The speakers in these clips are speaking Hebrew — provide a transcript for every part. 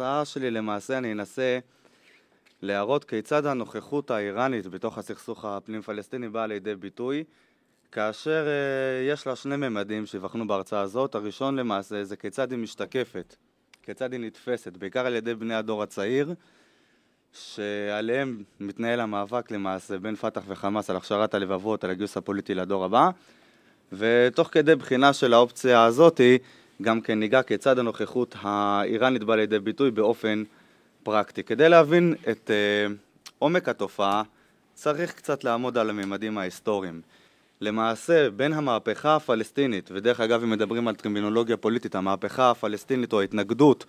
ההרצאה שלי למעשה אני אנסה להראות כיצד הנוכחות האיראנית בתוך הסכסוך הפנים-פלסטיני באה לידי ביטוי, כאשר uh, יש לה שני ממדים שיבחנו בהרצאה הזאת. הראשון למעשה זה כיצד היא משתקפת, כיצד היא נתפסת, בעיקר על ידי בני הדור הצעיר, שעליהם מתנהל המאבק למעשה בין פת"ח וחמאס על הכשרת הלבבות, על הגיוס הפוליטי לדור הבא. ותוך כדי בחינה של האופציה הזאתי, גם כן ניגע כיצד הנוכחות האיראנית באה לידי ביטוי באופן פרקטי. כדי להבין את uh, עומק התופעה, צריך קצת לעמוד על הממדים ההיסטוריים. למעשה, בין המהפכה הפלסטינית, ודרך אגב, אם מדברים על טרמינולוגיה פוליטית, המהפכה הפלסטינית או ההתנגדות,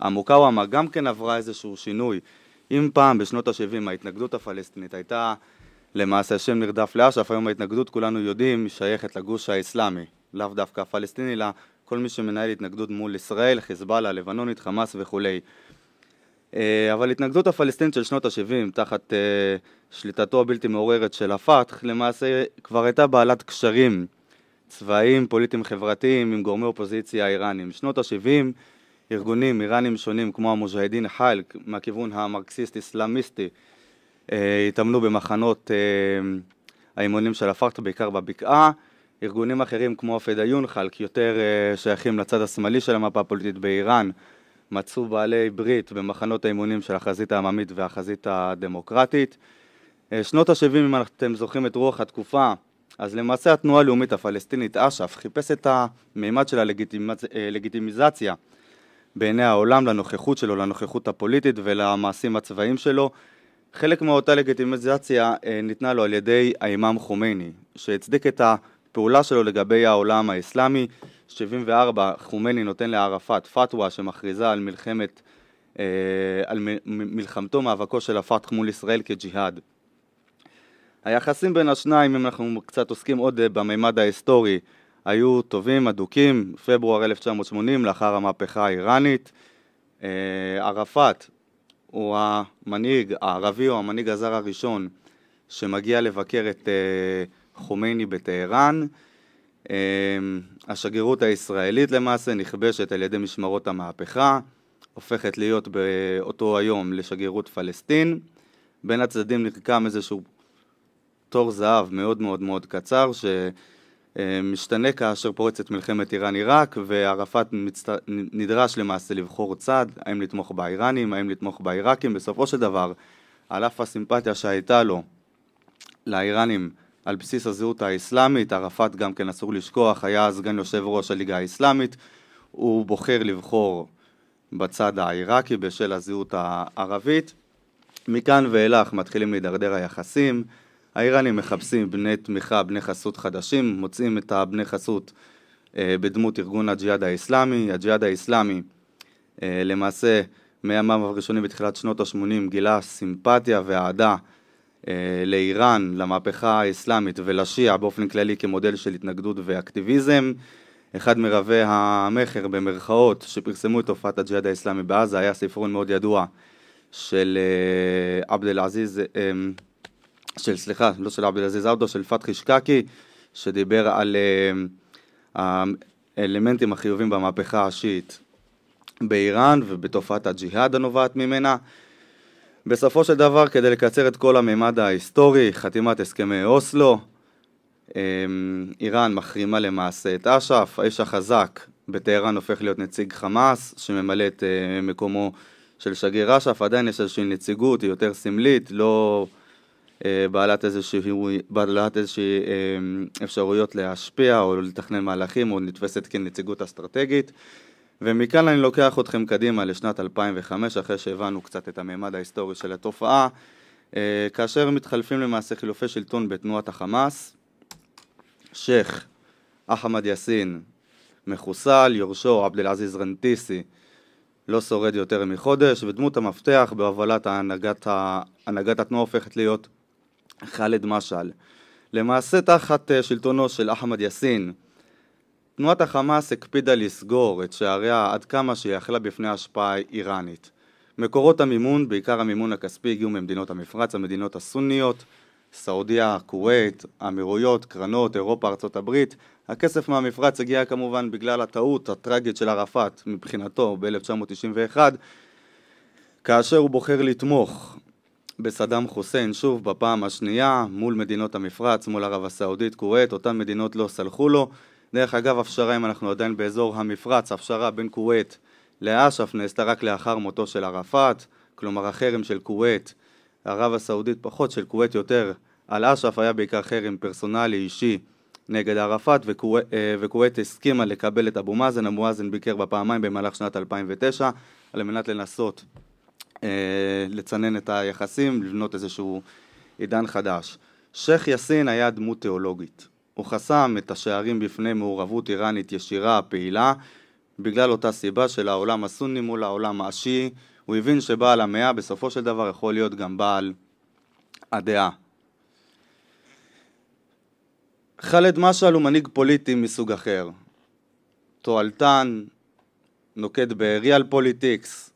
המוקאוומה גם כן עברה איזשהו שינוי. אם פעם, בשנות ה-70, ההתנגדות הפלסטינית הייתה למעשה שם נרדף לאש"ף, היום ההתנגדות, כולנו יודעים, שייכת לגוש האסלאמי, לאו דווקא הפלסטיני, אלא כל מי שמנהל התנגדות מול ישראל, חיזבאללה, לבנונית, חמאס וכולי. אה, אבל התנגדות הפלסטינית של שנות ה-70, תחת אה, שליטתו הבלתי מעוררת של הפת"ח, למעשה כבר הייתה בעלת קשרים צבאיים, פוליטיים, חברתיים עם גורמי אופוזיציה האיראנים. שנות ה-70 ארגונים איראנים שונים כמו המוז'הדין חלק, מהכיוון המרקסיסט-אסלאמיסטי אה, התאמנו במחנות האימונים של הפת"ח בעיקר בבקעה ארגונים אחרים כמו פדאיון חלק, יותר אה, שייכים לצד השמאלי של המפה הפוליטית באיראן, מצאו בעלי ברית במחנות האימונים של החזית העממית והחזית הדמוקרטית. אה, שנות ה-70, אם אתם זוכרים את רוח התקופה, אז למעשה התנועה הלאומית הפלסטינית אש"ף חיפש את המימד של הלגיטימיזציה אה, בעיני העולם לנוכחות שלו, לנוכחות הפוליטית ולמעשים הצבאיים שלו. חלק מאותה לגיטימיזציה ניתנה לו על ידי האימאם חומייני, שהצדיק את הפעולה שלו לגבי העולם האסלאמי. 74 חומני נותן לערפאת פתווה שמכריזה על מלחמת, אה, על מ, מ, מלחמתו מאבקו של הפתח מול ישראל כג'יהאד. היחסים בין השניים, אם אנחנו קצת עוסקים עוד אה, בממד ההיסטורי, היו טובים, אדוקים, פברואר 1980 לאחר המהפכה האיראנית. אה, ערפאת הוא המנהיג הערבי או המנהיג הזר הראשון שמגיע לבקר את אה, חומייני בטהרן. אמ, השגרירות הישראלית למעשה נכבשת על ידי משמרות המהפכה, הופכת להיות באותו היום לשגרירות פלסטין. בין הצדדים נרקם איזשהו תור זהב מאוד מאוד מאוד קצר, שמשתנה כאשר פורצת מלחמת איראן-עיראק, וערפאת מצט... נדרש למעשה לבחור צד, האם לתמוך באיראנים, האם לתמוך בעיראקים, בסופו של דבר, על אף הסימפתיה שהייתה לו לאיראנים, על בסיס הזהות האסלאמית, ערפאת גם כן אסור לשכוח, היה סגן יושב ראש הליגה האסלאמית, הוא בוחר לבחור בצד העיראקי בשל הזהות הערבית. מכאן ואילך מתחילים להידרדר היחסים, האיראנים מחפשים בני תמיכה, בני חסות חדשים, מוצאים את הבני חסות אה, בדמות ארגון הג'יהאד האסלאמי, הג'יהאד האסלאמי אה, למעשה מימיו הראשונים בתחילת שנות ה-80 גילה סימפתיה ואהדה אה, לאיראן, למהפכה האסלאמית ולשיעה באופן כללי כמודל של התנגדות ואקטיביזם. אחד מרבי המכר במרכאות שפרסמו את תופעת הג'יהאד האסלאמי בעזה היה ספרון מאוד ידוע של אה, עבד אל עזיז, אה, אמ, של סליחה, לא של עבד אל עזיז עבדו, של פתחי שקקי, שדיבר על אמ, האלמנטים החיובים במהפכה השיעית באיראן ובתופעת הג'יהאד הנובעת ממנה. בסופו של דבר, כדי לקצר את כל הממד ההיסטורי, חתימת הסכמי אוסלו, אמ, איראן מחרימה למעשה את אש"ף, האיש החזק בטהרן הופך להיות נציג חמאס, שממלא את אה, מקומו של שגריר אש"ף, עדיין יש איזושהי נציגות, היא יותר סמלית, לא אה, בעלת, איזשהו, בעלת איזושהי אמ, אפשרויות להשפיע או לתכנן מהלכים, או נתפסת כנציגות אסטרטגית. אה, ומכאן אני לוקח אתכם קדימה לשנת 2005, אחרי שהבנו קצת את הממד ההיסטורי של התופעה, אה, כאשר מתחלפים למעשה חילופי שלטון בתנועת החמאס, שייח' אחמד יאסין מחוסל, יורשו עבד אל-עזיז רנטיסי לא שורד יותר מחודש, ודמות המפתח בהובלת הנהגת, ה... הנהגת התנועה הופכת להיות ח'אלד משעל. למעשה תחת אה, שלטונו של אחמד יאסין, תנועת החמאס הקפידה לסגור את שעריה עד כמה שהיא יכלה בפני השפעה איראנית. מקורות המימון, בעיקר המימון הכספי, הגיעו ממדינות המפרץ, המדינות הסוניות, סעודיה, כווית, אמירויות, קרנות, אירופה, ארצות הברית. הכסף מהמפרץ הגיע כמובן בגלל הטעות הטרגית של ערפאת מבחינתו ב-1991, כאשר הוא בוחר לתמוך בסדאם חוסיין שוב בפעם השנייה מול מדינות המפרץ, מול ערב הסעודית, כווית, אותן מדינות לא סלחו לו. דרך אגב, הפשרה, אם אנחנו עדיין באזור המפרץ, הפשרה בין כווית לאש"ף נעשתה רק לאחר מותו של ערפאת, כלומר החרם של כווית, ערב הסעודית פחות, של כווית יותר, על אש"ף היה בעיקר חרם פרסונלי אישי נגד ערפאת, אה, וכווית הסכימה לקבל את אבו מאזן, אבו מאזן ביקר בפעמיים במהלך שנת 2009 על מנת לנסות אה, לצנן את היחסים, לבנות איזשהו עידן חדש. שייח' יאסין היה דמות תיאולוגית. הוא חסם את השערים בפני מעורבות איראנית ישירה פעילה בגלל אותה סיבה של העולם הסוני מול העולם השיעי, הוא הבין שבעל המאה בסופו של דבר יכול להיות גם בעל הדעה. ח'אלד משעל הוא מנהיג פוליטי מסוג אחר. תועלתן, נוקט בריאל פוליטיקס.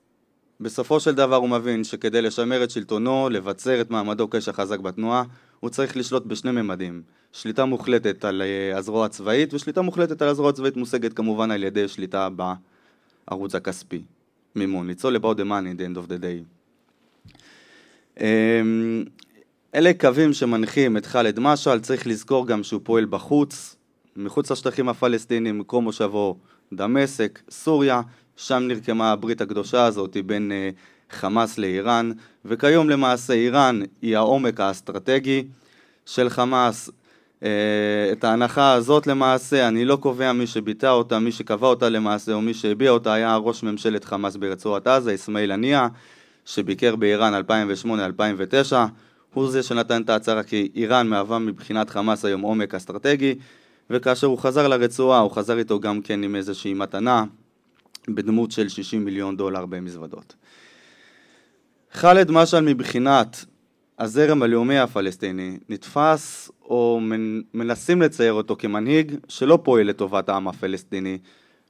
בסופו של דבר הוא מבין שכדי לשמר את שלטונו, לבצר את מעמדו כשחזק בתנועה, הוא צריך לשלוט בשני ממדים. שליטה מוחלטת על אה, הזרוע הצבאית, ושליטה מוחלטת על הזרוע הצבאית מושגת כמובן על ידי שליטה בערוץ הכספי, מימון, ליצור לבאו דה מאני, the end of the day. אמ, אלה קווים שמנחים את ח'אלד משעל, צריך לזכור גם שהוא פועל בחוץ, מחוץ לשטחים הפלסטינים, מקום מושבו דמשק, סוריה, שם נרקמה הברית הקדושה הזאת בין אה, חמאס לאיראן, וכיום למעשה איראן היא העומק האסטרטגי של חמאס, אה, את ההנחה הזאת למעשה, אני לא קובע מי שביטא אותה, מי שקבע אותה למעשה, או מי שהביע אותה, היה ראש ממשלת חמאס ברצועת עזה, אסמאעיל הנייה, שביקר באיראן 2008-2009, הוא זה שנתן את ההצהרה כי איראן מהווה מבחינת חמאס היום עומק אסטרטגי, וכאשר הוא חזר לרצועה, הוא חזר איתו גם כן עם איזושהי מתנה, בדמות של 60 מיליון דולר במזוודות. ח'אלד משעל מבחינת הזרם הלאומי הפלסטיני נתפס או מנסים לצייר אותו כמנהיג שלא פועל לטובת העם הפלסטיני,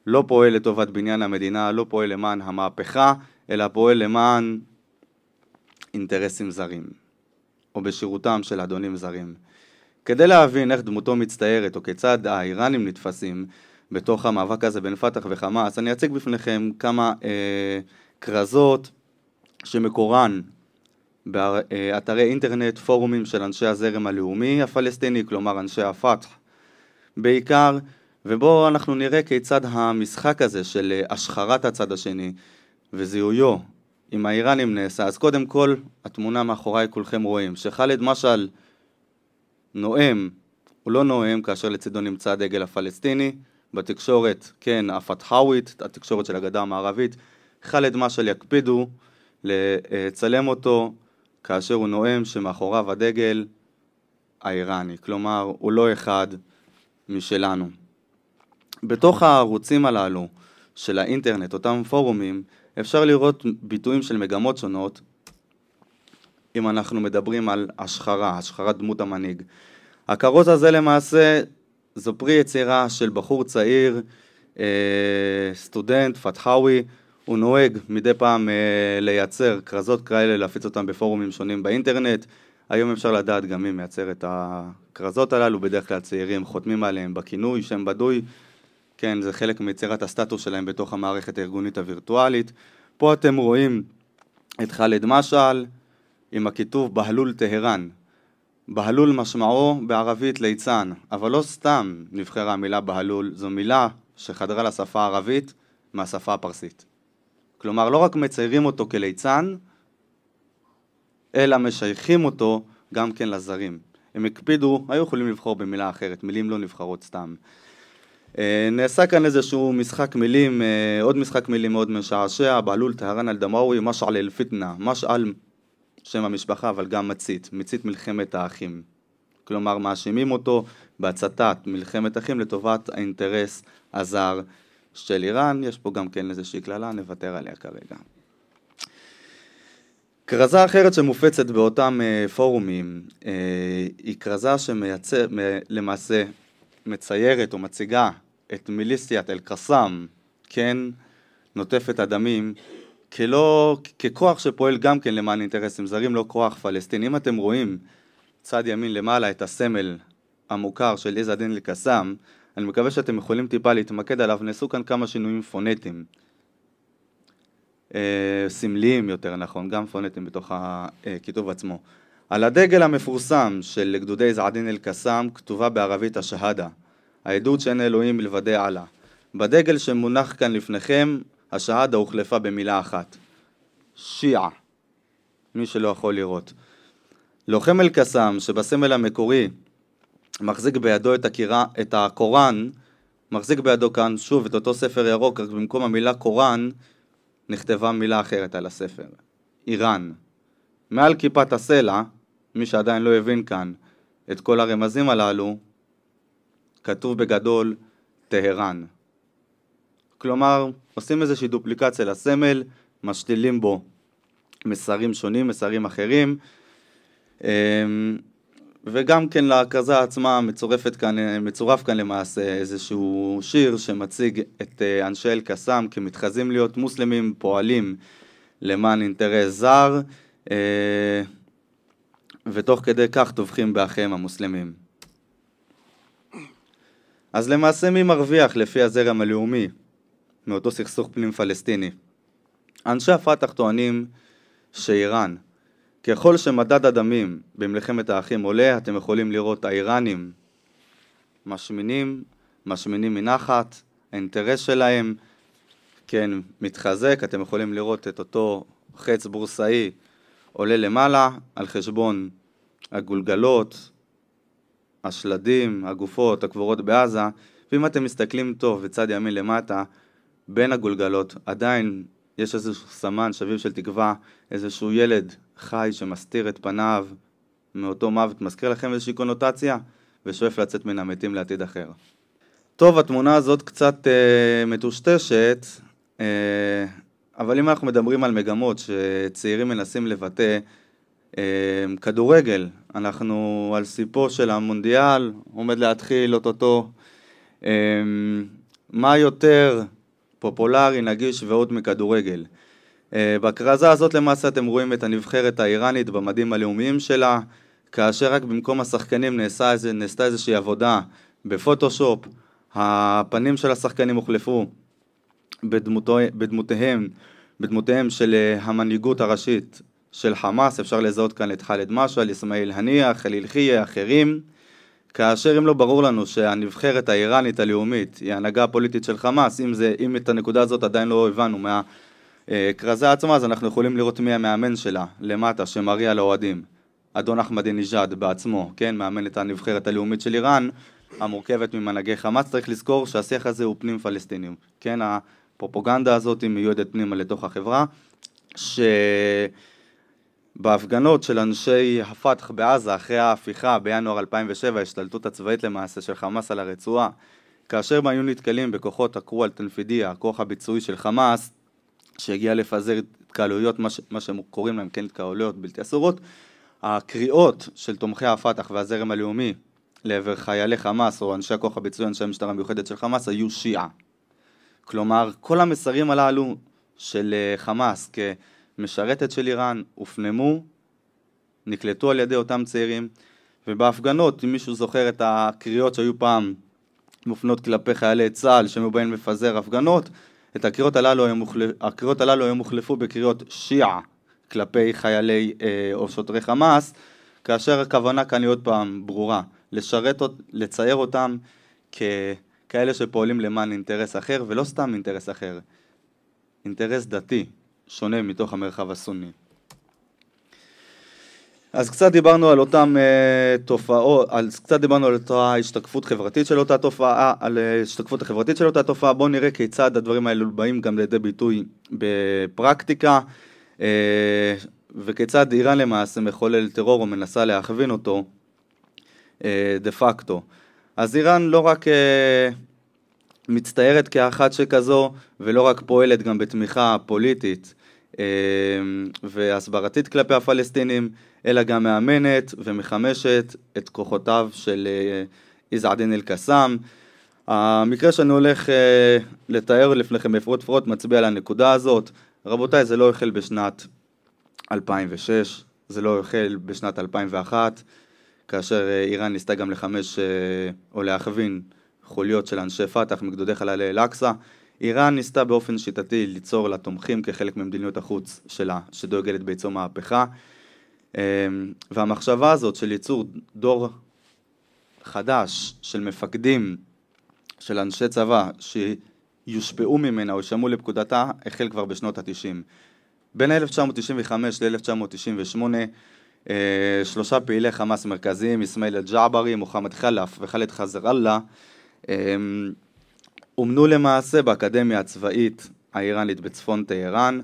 לא פועל לטובת בניין המדינה, לא פועל למען המהפכה, אלא פועל למען אינטרסים זרים, או בשירותם של אדונים זרים. כדי להבין איך דמותו מצטיירת, או כיצד האיראנים נתפסים בתוך המאבק הזה בין פת"ח וחמאס, אני אציג בפניכם כמה אה, כרזות שמקורן באתרי אה, אינטרנט פורומים של אנשי הזרם הלאומי הפלסטיני, כלומר אנשי הפתח בעיקר, ובו אנחנו נראה כיצד המשחק הזה של אה, השחרת הצד השני וזיהויו עם האיראנים נעשה. אז קודם כל, התמונה מאחוריי כולכם רואים, שח'אלד משעל נואם, הוא לא נואם כאשר לצידו נמצא הדגל הפלסטיני, בתקשורת, כן, הפתחאווית, התקשורת של הגדה המערבית, ח'אלד משעל יקפידו לצלם אותו כאשר הוא נואם שמאחוריו הדגל האיראני, כלומר הוא לא אחד משלנו. בתוך הערוצים הללו של האינטרנט, אותם פורומים, אפשר לראות ביטויים של מגמות שונות אם אנחנו מדברים על השחרה, השחרת דמות המנהיג. הכרוז הזה למעשה זו פרי יצירה של בחור צעיר, אה, סטודנט, פתחאווי, הוא נוהג מדי פעם אה, לייצר כרזות כאלה, להפיץ אותן בפורומים שונים באינטרנט. היום אפשר לדעת גם מי מייצר את הכרזות הללו, בדרך כלל צעירים חותמים עליהם בכינוי, שם בדוי. כן, זה חלק מיצירת הסטטוס שלהם בתוך המערכת הארגונית הווירטואלית. פה אתם רואים את ח'אלד משעל עם הכיתוב בהלול טהרן. בהלול משמעו בערבית ליצן, אבל לא סתם נבחרה המילה בהלול, זו מילה שחדרה לשפה הערבית מהשפה הפרסית. כלומר, לא רק מציירים אותו כליצן, אלא משייכים אותו גם כן לזרים. הם הקפידו, היו יכולים לבחור במילה אחרת, מילים לא נבחרות סתם. אה, נעשה כאן איזשהו משחק מילים, אה, עוד משחק מילים מאוד משעשע, בעלול טהרן אל-דמאווי, משעל אל-פיתנה, משעל שם המשפחה, אבל גם מצית, מצית מלחמת האחים. כלומר, מאשימים אותו בהצתת מלחמת אחים לטובת האינטרס הזר של איראן, יש פה גם כן איזושהי קללה, נוותר עליה כרגע. כרזה אחרת שמופצת באותם אה, פורומים אה, היא כרזה שלמעשה מציירת או מציגה את מיליסיית אל-קסאם, כן, נוטפת הדמים, כלא, ככוח שפועל גם כן למען אינטרסים זרים, לא כוח פלסטיני. אם אתם רואים צד ימין למעלה את הסמל המוכר של עז א-דין אל-קסאם, אני מקווה שאתם יכולים טיפה להתמקד עליו, נעשו כאן כמה שינויים פונטיים. אה, סמליים יותר נכון, גם פונטים בתוך הכיתוב עצמו. על הדגל המפורסם של גדודי זעדין אל-קסאם כתובה בערבית השהדה, העדות שאין אלוהים מלבדי אללה. בדגל שמונח כאן לפניכם, השהדה הוחלפה במילה אחת, שיעה, מי שלא יכול לראות. לוחם אל-קסאם, שבסמל המקורי מחזיק בידו את, הקירה, את הקוראן, מחזיק בידו כאן שוב את אותו ספר ירוק, רק במקום המילה קוראן נכתבה מילה אחרת על הספר, איראן. מעל כיפת הסלע, מי שעדיין לא הבין כאן את כל הרמזים הללו, כתוב בגדול טהרן. כלומר, עושים איזושהי דופליקציה לסמל, משתילים בו מסרים שונים, מסרים אחרים. אמ, וגם כן להכרזה עצמה מצורפת כאן, מצורף כאן למעשה איזשהו שיר שמציג את אה, אנשי אל-קסאם כמתחזים להיות מוסלמים פועלים למען אינטרס זר, אה, ותוך כדי כך טובחים באחיהם המוסלמים. אז למעשה מי מרוויח לפי הזרם הלאומי מאותו סכסוך פנים פלסטיני? אנשי הפת"ח טוענים שאיראן, ככל שמדד הדמים במלחמת האחים עולה, אתם יכולים לראות האיראנים משמינים, משמינים מנחת, האינטרס שלהם כן מתחזק, אתם יכולים לראות את אותו חץ בורסאי עולה למעלה על חשבון הגולגלות, השלדים, הגופות הקבורות בעזה, ואם אתם מסתכלים טוב בצד ימין למטה, בין הגולגלות עדיין יש איזשהו סמן שביב של תקווה איזשהו ילד חי שמסתיר את פניו מאותו מוות, מזכיר לכם איזושהי קונוטציה, ושואף לצאת מן המתים לעתיד אחר. טוב, התמונה הזאת קצת אה, מטושטשת, אה, אבל אם אנחנו מדברים על מגמות שצעירים מנסים לבטא, אה, כדורגל, אנחנו על סיפו של המונדיאל, עומד להתחיל אוטוטו, אה, מה יותר פופולרי, נגיש ועוד מכדורגל. אה, בכרזה הזאת למעשה אתם רואים את הנבחרת האיראנית במדים הלאומיים שלה, כאשר רק במקום השחקנים נעשה, נעשתה איזושהי עבודה בפוטושופ, הפנים של השחקנים הוחלפו בדמותו, בדמותיהם, בדמותיהם של אה, המנהיגות הראשית של חמאס, אפשר לזהות כאן את ח'אלד משעל, אסמאעיל הנייה, חליל חייה, אחרים, כאשר אם לא ברור לנו שהנבחרת האיראנית הלאומית היא ההנהגה הפוליטית של חמאס, אם, זה, אם את הנקודה הזאת עדיין לא הבנו מה... אה, כרזה עצמה, אז אנחנו יכולים לראות מי המאמן שלה, למטה, שמריע לאוהדים. אדון אחמדינג'אד בעצמו, כן, מאמן את הנבחרת הלאומית של איראן, המורכבת ממנהגי חמאס, צריך לזכור שהשיח הזה הוא פנים פלסטינים, כן, הפרופוגנדה הזאת היא מיועדת פנימה לתוך החברה, שבהפגנות של אנשי הפתח בעזה אחרי ההפיכה בינואר 2007, ההשתלטות הצבאית למעשה של חמאס על הרצועה, כאשר הם היו נתקלים בכוחות הכרו אל תנפידיה, הכוח הביצועי של חמאס, שהגיע לפזר התקהלויות, מה, ש, מה קוראים להם כן התקהלויות בלתי אסורות, הקריאות של תומכי הפת"ח והזרם הלאומי לעבר חיילי חמאס או אנשי הכוח הביצועי, אנשי המשטרה המיוחדת של חמאס, היו שיעה. כלומר, כל המסרים הללו של אה, חמאס כמשרתת של איראן הופנמו, נקלטו על ידי אותם צעירים, ובהפגנות, אם מישהו זוכר את הקריאות שהיו פעם מופנות כלפי חיילי צה"ל, שהם היו באים לפזר הפגנות, את הקריאות הללו הם, הוחלפ, הקריאות הללו הם הוחלפו בקריאות שיעה כלפי חיילי אה, או שוטרי חמאס, כאשר הכוונה כאן היא עוד פעם ברורה, לשרת, לצייר אותם ככאלה שפועלים למען אינטרס אחר, ולא סתם אינטרס אחר, אינטרס דתי, שונה מתוך המרחב הסוני. אז קצת דיברנו על אותן uh, אה, תופעות, אז קצת דיברנו על אותה השתקפות חברתית של אותה תופעה, על ההשתקפות אה, uh, החברתית של אותה תופעה, בואו נראה כיצד הדברים האלו באים גם לידי ביטוי בפרקטיקה, uh, וכיצד איראן למעשה מחולל טרור או מנסה להכווין אותו אה, דה פקטו. אז איראן לא רק uh, מצטיירת כאחת שכזו, ולא רק פועלת גם בתמיכה פוליטית אה, והסברתית כלפי הפלסטינים, אלא גם מאמנת ומחמשת את כוחותיו של איזעדין אה, אל-קסאם. המקרה שאני הולך אה, לתאר לפניכם כן בפרוט פרוט מצביע על הנקודה הזאת. רבותיי, זה לא החל בשנת 2006, זה לא החל בשנת 2001, כאשר אה, איראן ניסתה גם לחמש אה, או להכווין חוליות של אנשי פת"ח מגדודי חללי אל-אקצא. איראן ניסתה באופן שיטתי ליצור לה תומכים כחלק ממדיניות החוץ שלה, שדואגת בעצם מהפכה. אמ, והמחשבה הזאת של ייצור דור חדש של מפקדים, של אנשי צבא, שיושפעו ממנה או יישמעו לפקודתה, החל כבר בשנות התשעים. בין 1995 ל-1998 אה, שלושה פעילי חמאס מרכזיים, אסמאעיל אל-ג'עברי, מוחמד חלף וחאלד חזראללה, אה, אומנו למעשה באקדמיה הצבאית האיראנית בצפון טהרן.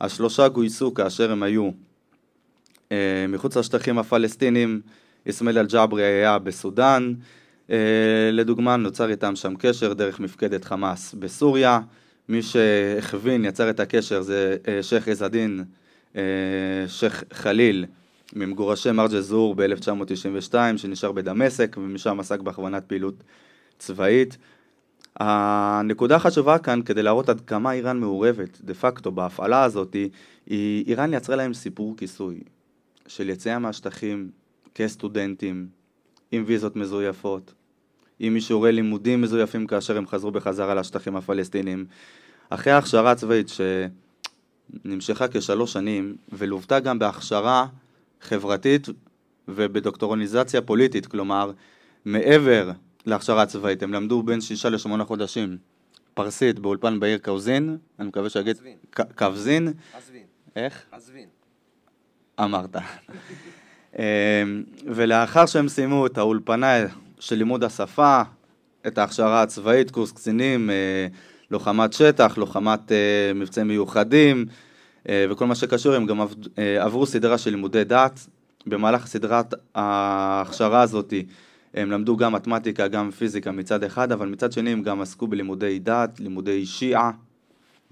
השלושה גויסו כאשר הם היו אה, מחוץ לשטחים הפלסטינים, אסמאל אל-ג'עברי היה בסודאן, אה, לדוגמה נוצר איתם שם קשר דרך מפקדת חמאס בסוריה, מי שהכווין, יצר את הקשר זה אה, שייח' עז א-דין, שייח' חליל ממגורשי מרג'ה זור ב-1992 שנשאר בדמשק ומשם עסק בהכוונת פעילות צבאית. הנקודה החשובה כאן כדי להראות עד כמה איראן מעורבת דה פקטו בהפעלה הזאת היא איראן יצרה להם סיפור כיסוי. של יציאה מהשטחים כסטודנטים, עם ויזות מזויפות, עם אישורי לימודים מזויפים כאשר הם חזרו בחזרה לשטחים הפלסטינים. אחרי ההכשרה הצבאית שנמשכה כשלוש שנים, ולוותה גם בהכשרה חברתית ובדוקטורניזציה פוליטית, כלומר, מעבר להכשרה הצבאית, הם למדו בין שישה לשמונה חודשים פרסית באולפן בעיר קאוזין, אני מקווה שאגיד... קאוזין. איך? עזבין. אמרת. אה, ולאחר שהם סיימו את האולפנה של לימוד השפה, את ההכשרה הצבאית, קורס קצינים, אה, לוחמת שטח, לוחמת אה, מבצעים מיוחדים, וכל מה שקשור, הם גם עברו סדרה של לימודי דת. במהלך סדרת ההכשרה הזאת הם למדו גם מתמטיקה, גם פיזיקה מצד אחד, אבל מצד שני הם גם עסקו בלימודי דת, לימודי שיעה.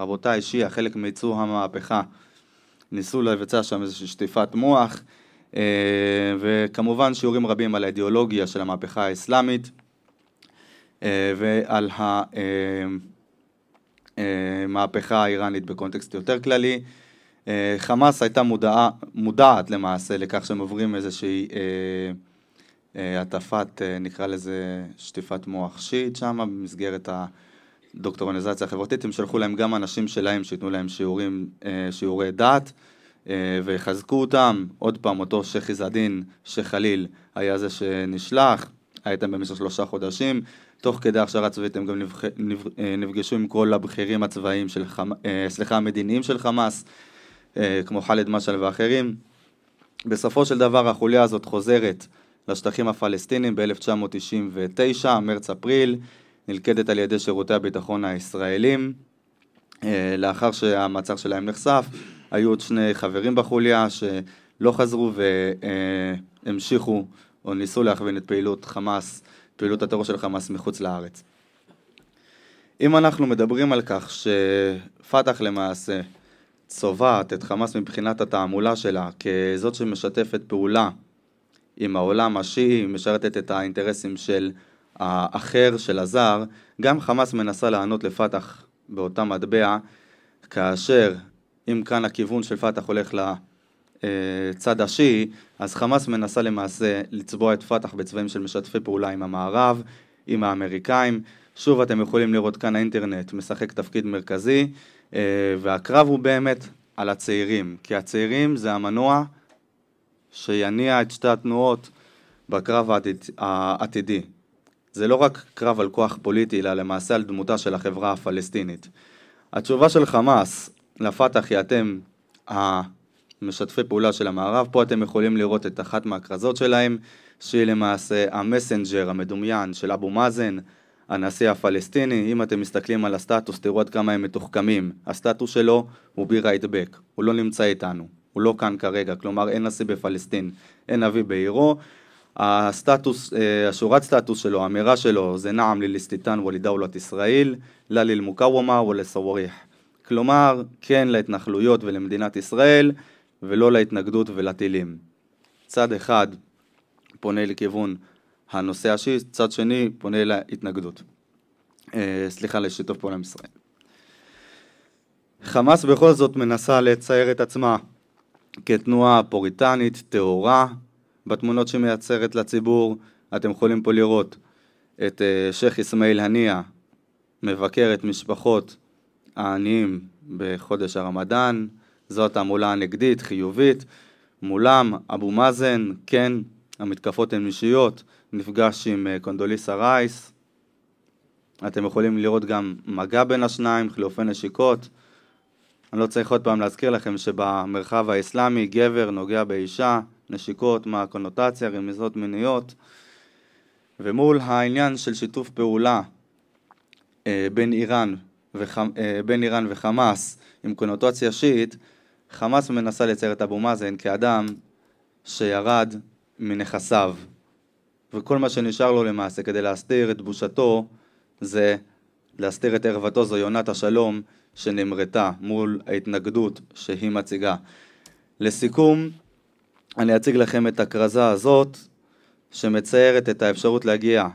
רבותיי, שיעה, חלק מייצור המהפכה. ניסו לבצע שם איזושהי שטיפת מוח, אה, וכמובן שיעורים רבים על האידיאולוגיה של המהפכה האסלאמית אה, ועל המהפכה אה, האיראנית בקונטקסט יותר כללי. חמאס הייתה מודעה, מודעת למעשה לכך שהם עוברים איזושהי הטפת, נקרא לזה שטיפת מוח שיעית שם במסגרת ה... דוקטורניזציה חברתית, הם שלחו להם גם אנשים שלהם שייתנו להם שיעורים, אה, שיעורי דת אה, ויחזקו אותם. עוד פעם, אותו שייח' עזדין, שייח' חליל, היה זה שנשלח, הייתם במשך שלושה חודשים. תוך כדי הכשרה צבאית הם גם אה, נפגשו עם כל הבכירים הצבאיים של חמאס, סליחה, המדיניים של חמאס, כמו חאלד משעל ואחרים. בסופו של דבר החוליה הזאת חוזרת לשטחים הפלסטינים ב-1999, מרץ-אפריל. נלכדת על ידי שירותי הביטחון הישראלים. אה, לאחר שהמעצר שלהם נחשף, היו עוד שני חברים בחוליה שלא חזרו והמשיכו אה, או ניסו להכווין את פעילות חמאס, פעילות הטרור של חמאס מחוץ לארץ. אם אנחנו מדברים על כך שפת"ח למעשה צובעת את חמאס מבחינת התעמולה שלה כזאת שמשתפת פעולה עם העולם השיעי, משרתת את האינטרסים של האחר של הזר, גם חמאס מנסה לענות לפת"ח באותה מטבע, כאשר אם כאן הכיוון של פת"ח הולך לצד השיעי, אז חמאס מנסה למעשה לצבוע את פת"ח בצבעים של משתפי פעולה עם המערב, עם האמריקאים. שוב אתם יכולים לראות כאן האינטרנט משחק תפקיד מרכזי, אה, והקרב הוא באמת על הצעירים, כי הצעירים זה המנוע שיניע את שתי התנועות בקרב העתידי. זה לא רק קרב על כוח פוליטי, אלא למעשה על דמותה של החברה הפלסטינית. התשובה של חמאס לפת"ח היא אתם המשתפי פעולה של המערב, פה אתם יכולים לראות את אחת מהכרזות שלהם, שהיא למעשה המסנג'ר המדומיין של אבו מאזן, הנשיא הפלסטיני, אם אתם מסתכלים על הסטטוס, תראו עד כמה הם מתוחכמים. הסטטוס שלו הוא בי רייט בק, הוא לא נמצא איתנו, הוא לא כאן כרגע, כלומר אין נשיא בפלסטין, אין אבי בעירו, הסטטוס, אה, השורת סטטוס שלו, האמירה שלו, זה נעם לליסטיטן ולדאולת ישראל, לה ללמוקאוומה ולסווריח. כלומר, כן להתנחלויות ולמדינת ישראל, ולא להתנגדות ולטילים. צד אחד פונה לכיוון הנושא השיעי, צד שני פונה להתנגדות. אה, סליחה, לשיתוף פעולה עם ישראל. חמאס בכל זאת מנסה לצייר את עצמה כתנועה פוריטנית, טהורה, בתמונות שמייצרת לציבור. אתם יכולים פה לראות את אה, שייח' אסמאעיל הנייה, מבקר את משפחות העניים בחודש הרמדאן, זו תעמולה הנגדית, חיובית. מולם, אבו מאזן, כן, המתקפות הן אישיות, נפגש עם אה, קונדוליסה רייס. אתם יכולים לראות גם מגע בין השניים, חילופי נשיקות. אני לא צריך עוד פעם להזכיר לכם שבמרחב האסלאמי גבר נוגע באישה, נשיקות, מה הקונוטציה, רמיזות מיניות, ומול העניין של שיתוף פעולה אה, בין, איראן וח, אה, בין איראן וחמאס עם קונוטציה שיעית, חמאס מנסה לצייר את אבו מאזן כאדם שירד מנכסיו, וכל מה שנשאר לו למעשה כדי להסתיר את בושתו זה להסתיר את ערוותו זו יונת השלום שנמרתה מול ההתנגדות שהיא מציגה. לסיכום, אני אציג לכם את הכרזה הזאת, שמציירת את האפשרות להגיע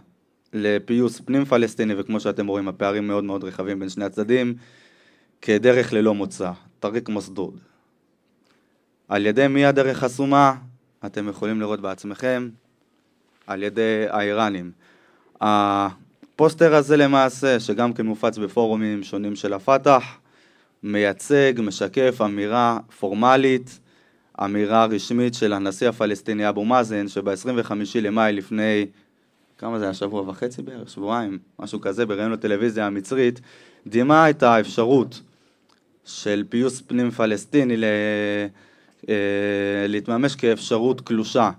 לפיוס פנים פלסטיני, וכמו שאתם רואים הפערים מאוד מאוד רחבים בין שני הצדדים, כדרך ללא מוצא, טריק מסדוד. על ידי מי הדרך חסומה? אתם יכולים לראות בעצמכם, על ידי האיראנים. הפוסטר הזה למעשה, שגם כן מופץ בפורומים שונים של הפת"ח, מייצג, משקף אמירה פורמלית אמירה רשמית של הנשיא הפלסטיני אבו מאזן, שב-25 למאי לפני, כמה זה היה, שבוע וחצי בערך, שבועיים, משהו כזה, בראיון לטלוויזיה המצרית, דימה את האפשרות של פיוס פנים פלסטיני ל... אה, להתממש כאפשרות קלושה.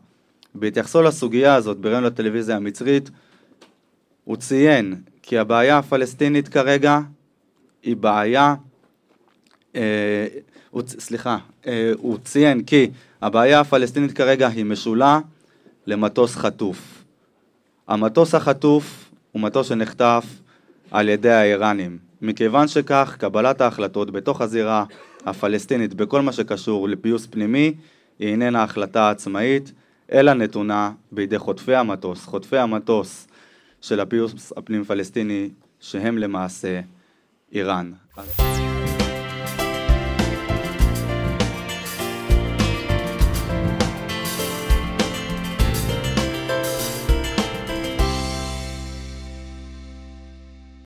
בהתייחסו לסוגיה הזאת בראיון לטלוויזיה המצרית, הוא ציין כי הבעיה הפלסטינית כרגע היא בעיה אה, הוא, סליחה, אה, הוא ציין כי הבעיה הפלסטינית כרגע היא משולה למטוס חטוף. המטוס החטוף הוא מטוס שנחטף על ידי האיראנים. מכיוון שכך, קבלת ההחלטות בתוך הזירה הפלסטינית בכל מה שקשור לפיוס פנימי היא איננה החלטה עצמאית, אלא נתונה בידי חוטפי המטוס. חוטפי המטוס של הפיוס הפנים-פלסטיני, שהם למעשה איראן. אז...